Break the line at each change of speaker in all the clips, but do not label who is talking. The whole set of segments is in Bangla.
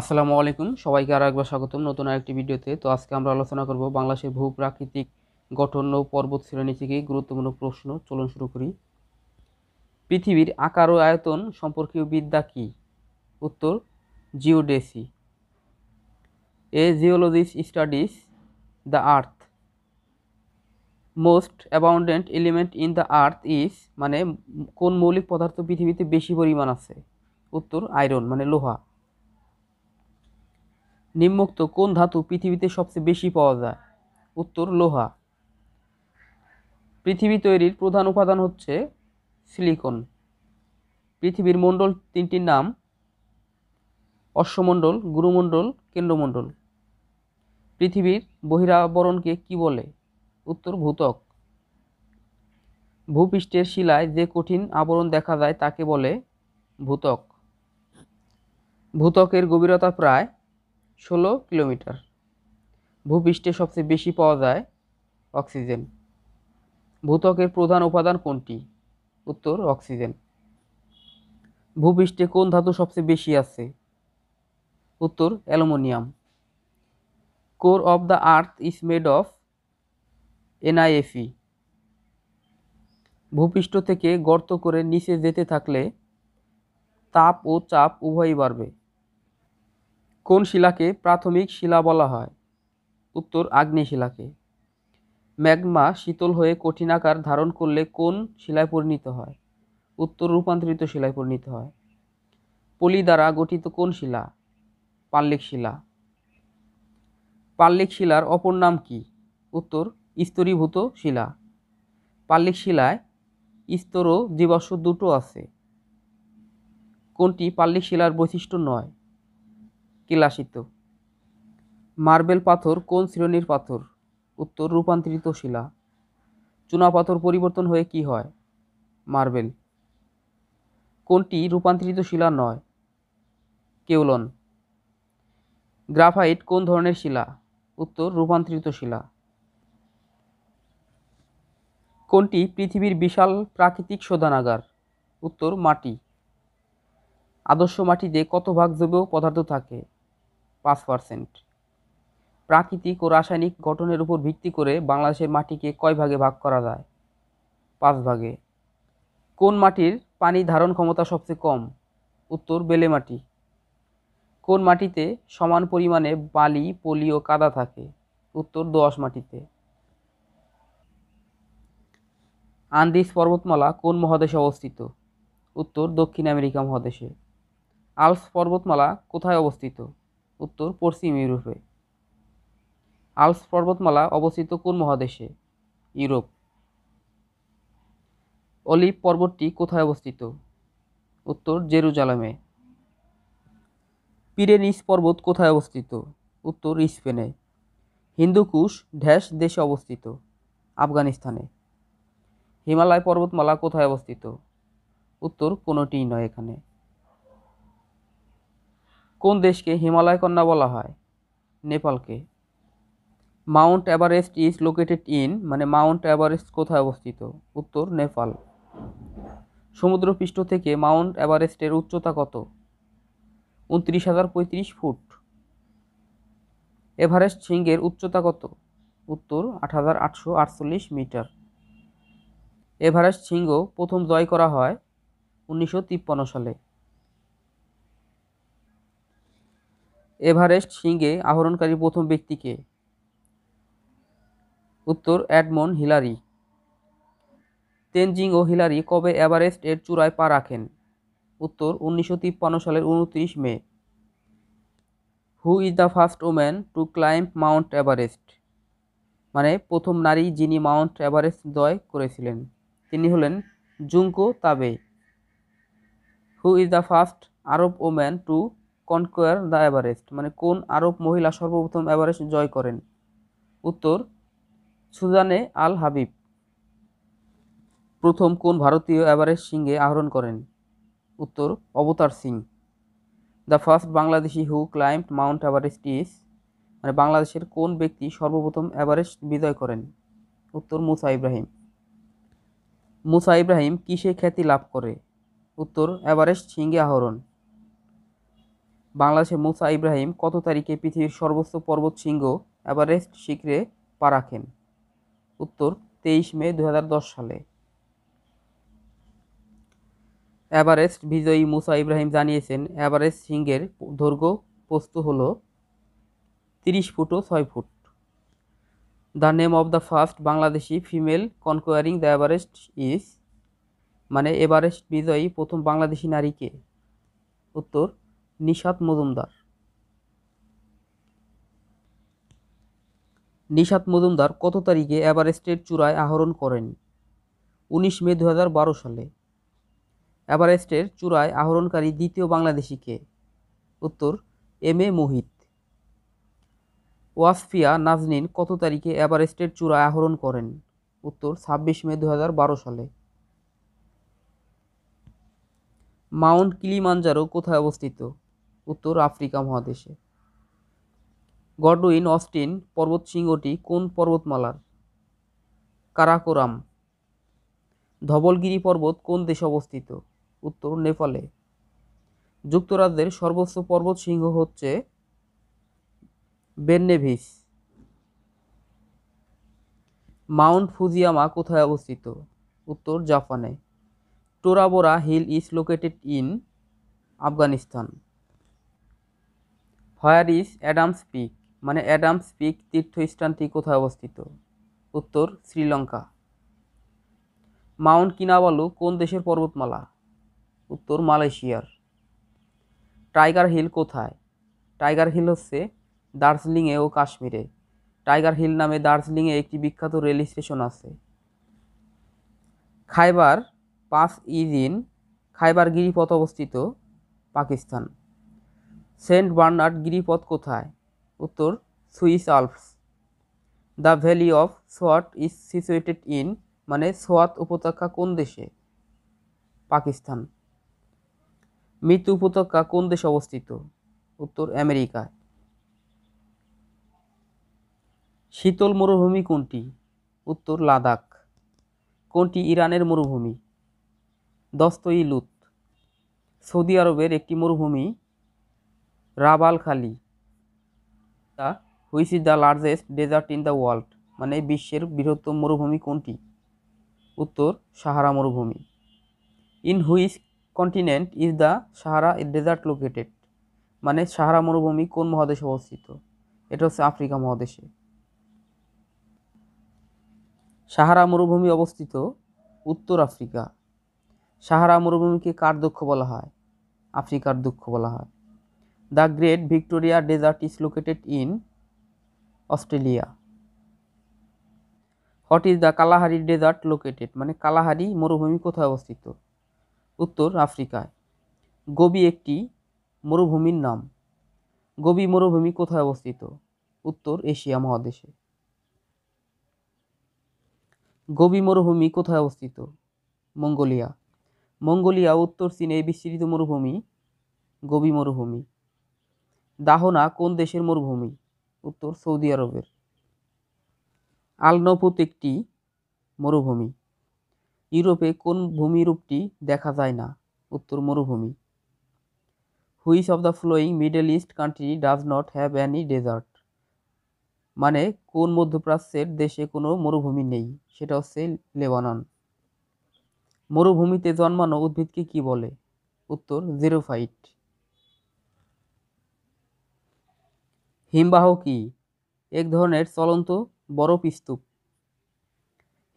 আসসালামু আলাইকুম সবাইকে আর একবার স্বাগতম নতুন আরেকটি ভিডিওতে তো আজকে আমরা আলোচনা করব বাংলাদেশের ভূপ্রাকৃতিক গঠন ও পর্বত শ্রেণী থেকে গুরুত্বপূর্ণ প্রশ্ন চলন শুরু করি পৃথিবীর আকার ও আয়তন সম্পর্কীয় বিদ্যা কী উত্তর জিওডেসি এ geologists studies the earth most abundant element in the earth is মানে কোন মৌলিক পদার্থ পৃথিবীতে বেশি পরিমাণ আছে উত্তর আয়রন মানে লোহা নিম্মুক্ত কোন ধাতু পৃথিবীতে সবচেয়ে বেশি পাওয়া যায় উত্তর লোহা পৃথিবী তৈরির প্রধান উপাদান হচ্ছে সিলিকন পৃথিবীর মণ্ডল তিনটির নাম অশ্বমণ্ডল গুরুমণ্ডল কেন্দ্রমণ্ডল পৃথিবীর বহিরাবরণকে কি বলে উত্তর ভূতক ভূপৃষ্ঠের শিলায় যে কঠিন আবরণ দেখা যায় তাকে বলে ভূতক ভূতকের গভীরতা প্রায় ষোলো কিলোমিটার ভূপৃষ্ঠে সবচেয়ে বেশি পাওয়া যায় অক্সিজেন ভূতকের প্রধান উপাদান কোনটি উত্তর অক্সিজেন ভূপৃষ্ঠে কোন ধাতু সবচেয়ে বেশি আছে উত্তর aluminium core of the earth is made of NiFe ভূপৃষ্ঠ থেকে গর্ত করে নিচে যেতে থাকলে তাপ ও চাপ উভয়ই বাড়বে কোন শিলাকে প্রাথমিক শিলা বলা হয় উত্তর আগ্নেয়শিলাকে ম্যাগমা শীতল হয়ে কঠিন আকার ধারণ করলে কোন শিলায় পরিণত হয় উত্তর রূপান্তরিত শিলায় পরিণত হয় পলি দ্বারা গঠিত কোন শিলা পাল্লিক শিলা পাল্লিক শিলার অপর নাম কি উত্তর স্তরীভূত শিলা পাল্লিক শিলায় স্তর ও জীবাশ্ম দুটো আছে কোনটি পাল্লিক শিলার বৈশিষ্ট্য নয় কিলাসিত মার্বেল পাথর কোন শ্রেণীর পাথর উত্তর রূপান্তরিত শিলা চুনা পাথর পরিবর্তন হয়ে কি হয় মার্বেল কোনটি রূপান্তরিত শিলা নয় কেউলন গ্রাফাইট কোন ধরনের শিলা উত্তর রূপান্তরিত শিলা কোনটি পৃথিবীর বিশাল প্রাকৃতিক শোধনাগার উত্তর মাটি আদর্শ মাটিতে কত ভাগ জৈব পদার্থ থাকে পাঁচ পার্সেন্ট প্রাকৃতিক ও রাসায়নিক গঠনের উপর ভিত্তি করে বাংলাদেশের মাটিকে কয় ভাগে ভাগ করা যায় পাঁচ ভাগে কোন মাটির পানি ধারণ ক্ষমতা সবচেয়ে কম উত্তর বেলে মাটি কোন মাটিতে সমান পরিমাণে বালি পলি ও কাদা থাকে উত্তর দোয়াশ মাটিতে আন্দিস পর্বতমালা কোন মহাদেশে অবস্থিত উত্তর দক্ষিণ আমেরিকা মহাদেশে আলস পর্বতমালা কোথায় অবস্থিত উত্তর পশ্চিম ইউরোপে আলস পর্বতমালা অবস্থিত কোন মহাদেশে ইউরোপ অলিভ পর্বতটি কোথায় অবস্থিত উত্তর জেরুজালামে পিরেনিস পর্বত কোথায় অবস্থিত উত্তর স্পেনে হিন্দুকুশ ঢ্যাশ দেশে অবস্থিত আফগানিস্তানে হিমালয় পর্বতমালা কোথায় অবস্থিত উত্তর কোনোটিই নয় এখানে কোন দেশকে হিমালয় কন্যা বলা হয় নেপালকে mount Everest is located in মানে মাউন্ট এভারেস্ট কোথায় অবস্থিত উত্তর নেপাল সমুদ্রপৃষ্ঠ থেকে মাউন্ট এভারেস্টের উচ্চতা কত উনত্রিশ হাজার পঁয়ত্রিশ ফুট এভারেস্ট শৃঙ্গের উচ্চতা কত উত্তর আট হাজার আটশো আটচল্লিশ মিটার এভারেস্ট শৃঙ্গ প্রথম জয় করা হয় উনিশশো সালে এভারেস্ট সিংয়ে আহরণকারী প্রথম ব্যক্তিকে উত্তর অ্যাডমন হিলারি তেনজিং ও হিলারি কবে এভারেস্ট এর চূড়ায় পা রাখেন উত্তর উনিশশো তিপ্পান্ন সালের উনত্রিশ মে who is the first woman to climb mount Everest মানে প্রথম নারী যিনি মাউন্ট এভারেস্ট জয় করেছিলেন তিনি হলেন Junko Tabei who is the first Arab woman to conquer the Everest মানে কোন আরব মহিলা সর্বপ্রথম এভারেস্ট জয় করেন উত্তর সুজানে আল হাবিব প্রথম কোন ভারতীয় এভারেস্ট সিংহে আহরণ করেন উত্তর Avtar Singh the first Bangladeshi who climbed mount Everest is মানে বাংলাদেশের কোন ব্যক্তি সর্বপ্রথম এভারেস্ট বিজয় করেন উত্তর মুসা ইব্রাহিম মুসা ইব্রাহিম কিসে খ্যাতি লাভ করে উত্তর এভারেস্ট সিংহে আহরণ বাংলাদেশে মুসা ইব্রাহিম কত তারিখে পৃথিবীর সর্বোচ্চ পর্বত শৃঙ্গ এভারেস্ট শিখরে পা রাখেন উত্তর তেইশ মে দু সালে এভারেস্ট বিজয়ী মুসা ইব্রাহিম জানিয়েছেন এভারেস্ট শৃঙ্গের দৈর্ঘ্য পোস্ত হল তিরিশ ফুট ও ছয় foot the name of the first Bangladeshi female conquering the Everest is মানে এভারেস্ট বিজয়ী প্রথম বাংলাদেশি নারীকে উত্তর নিশাদ মজুমদার নিশাদ মজুমদার কত তারিখে এভারেস্টের চূড়ায় আহরণ করেন উনিশ মে দু সালে এভারেস্টের চূড়ায় আহরণকারী দ্বিতীয় বাংলাদেশিকে উত্তর এম এ মোহিত ওয়াসফিয়া নাজনিন কত তারিখে এভারেস্টের চূড়ায় আহরণ করেন উত্তর ছাব্বিশ মে দু সালে মাউন্ট কিলিমাঞ্জারো কোথায় অবস্থিত উত্তর আফ্রিকা মহাদেশে গডউইন অস্টিন পর্বত শৃঙ্গটি কোন পর্বতমালার কারাকোরাম ধবলগিরি পর্বত কোন দেশে অবস্থিত উত্তর নেপালে যুক্তরাজ্যের সর্বোচ্চ পর্বত সিংহ হচ্ছে বেন্নেভিস মাউন্ট ফুজিয়ামা কোথায় অবস্থিত উত্তর জাপানে Tora Bora hill is located in Afghanistan where is Adam's peak মানে অ্যাডামস পিক তীর্থস্থানটি কোথায় অবস্থিত উত্তর শ্রীলঙ্কা মাউন্ট কিনাবালু কোন দেশের পর্বতমালা উত্তর মালয়েশিয়ার টাইগার হিল কোথায় টাইগার হিল হচ্ছে দার্জিলিংয়ে ও কাশ্মীরে টাইগার হিল নামে দার্জিলিংয়ে একটি বিখ্যাত রেল স্টেশন আছে খাইবার পাস ইজিন খাইবার গিরিপথ অবস্থিত পাকিস্তান সেন্ট বার্নার্ড গিরিপথ কোথায় উত্তর Swiss Alps the valley of Swat is situated in মানে সোয়াত উপত্যকা কোন দেশে পাকিস্তান মৃত্যু উপত্যকা কোন দেশে অবস্থিত উত্তর আমেরিকা শীতল মরুভূমি কোনটি উত্তর লাদাখ কোনটি ইরানের মরুভূমি দস্তই লুত সৌদি আরবের একটি মরুভূমি Rub al Khali the which is the largest desert in the world মানে বিশ্বের বৃহত্তম মরুভূমি কোনটি উত্তর সাহারা মরুভূমি in which continent is the Sahara desert located মানে সাহারা মরুভূমি কোন মহাদেশে অবস্থিত এটা হচ্ছে আফ্রিকা মহাদেশে সাহারা মরুভূমি অবস্থিত উত্তর আফ্রিকা সাহারা মরুভূমিকে কার দুঃখ বলা হয় আফ্রিকার দুঃখ বলা হয় the great Victoria desert is located in Australia what is the Kalahari desert located মানে কালাহারি মরুভূমি কোথায় অবস্থিত উত্তর আফ্রিকায় গোবি একটি মরুভূমির নাম গোবি মরুভূমি কোথায় অবস্থিত উত্তর এশিয়া মহাদেশে গোবি মরুভূমি কোথায় অবস্থিত মঙ্গোলিয়া মঙ্গোলিয়া উত্তর চীনে বিস্তৃত মরুভূমি গোবি মরুভূমি দাহনা কোন দেশের মরুভূমি উত্তর সৌদি আরবের আলনপুত একটি মরুভূমি ইউরোপে কোন ভূমিরূপটি দেখা যায় না উত্তর মরুভূমি which of the following middle east country does not have any desert মানে কোন মধ্যপ্রাচ্যের দেশে কোনো মরুভূমি নেই সেটা হচ্ছে লেবানন মরুভূমিতে জন্মানো উদ্ভিদকে কি বলে উত্তর ফাইট হিমবাহ কি এক ধরনের চলন্ত বরফ স্তূপ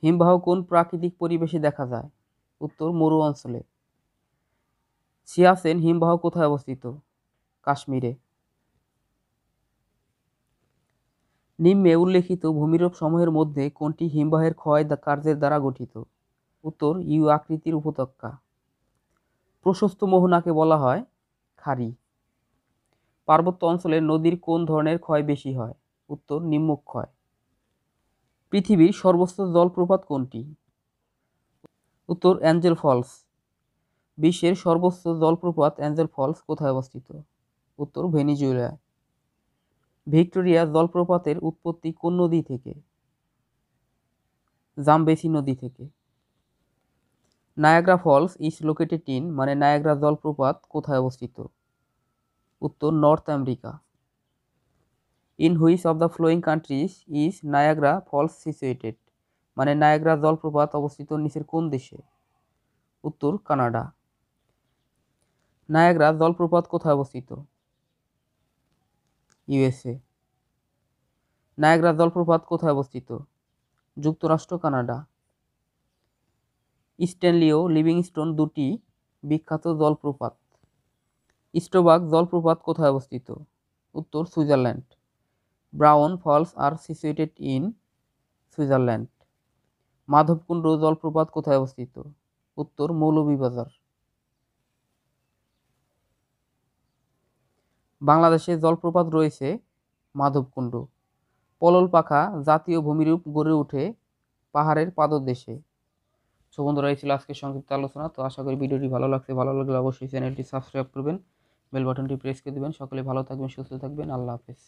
হিমবাহ কোন প্রাকৃতিক পরিবেশে দেখা যায় উত্তর মরু অঞ্চলে সিয়াসেন হিমবাহ কোথায় অবস্থিত কাশ্মীরে নিম্নে উল্লেখিত ভূমিরূপ সমূহের মধ্যে কোনটি হিমবাহের ক্ষয় কার্যের দ্বারা গঠিত উত্তর ইউ আকৃতির উপত্যকা প্রশস্ত মোহনাকে বলা হয় খারি পার্বত্য অঞ্চলে নদীর কোন ধরনের ক্ষয় বেশি হয় উত্তর নিম্নক্ষয় পৃথিবীর সর্বোচ্চ জলপ্রপাত কোনটি উত্তর অ্যাঞ্জেল ফলস বিশ্বের সর্বোচ্চ জলপ্রপাত অ্যাঞ্জেল ফলস কোথায় অবস্থিত উত্তর ভেনিজুয়েলায় ভিক্টোরিয়া জলপ্রপাতের উৎপত্তি কোন নদী থেকে জামবেসি নদী থেকে Niagara falls is located in মানে নায়াগ্রা জলপ্রপাত কোথায় অবস্থিত উত্তর North America in which of the following countries is Niagara falls situated মানে নায়াগ্রা জলপ্রপাত অবস্থিত নিচের কোন দেশে উত্তর কানাডা নায়াগ্রা জলপ্রপাত কোথায় অবস্থিত ইউএসএ নায়াগ্রা জলপ্রপাত কোথায় অবস্থিত যুক্তরাষ্ট্র কানাডা ইস্টেনলিও লিভিংস্টোন দুটি বিখ্যাত জলপ্রপাত স্টোবাক জলপ্রপাত কোথায় অবস্থিত উত্তর Switzerland Brown falls are situated in Switzerland Madhabkunda জলপ্রপাত কোথায় অবস্থিত উত্তর মৌলভীবাজার বাংলাদেশে জলপ্রপাত রয়েছে মাধবকুণ্ড পলল পাখা জাতীয় ভূমিরূপ গড়ে উঠে পাহাড়ের পাদদেশে সুবন্ধুরা এই ছিল আজকের সংক্ষিপ্ত আলোচনা তো আশা করি ভিডিওটি ভালো লাগছে ভালো লাগলে অবশ্যই চ্যানেলটি সাবস্ক্রাইব করবেন বেল বাটনটি প্রেস করে দেবেন সকলে ভালো থাকবেন সুস্থ থাকবেন আল্লাহ হাফেজ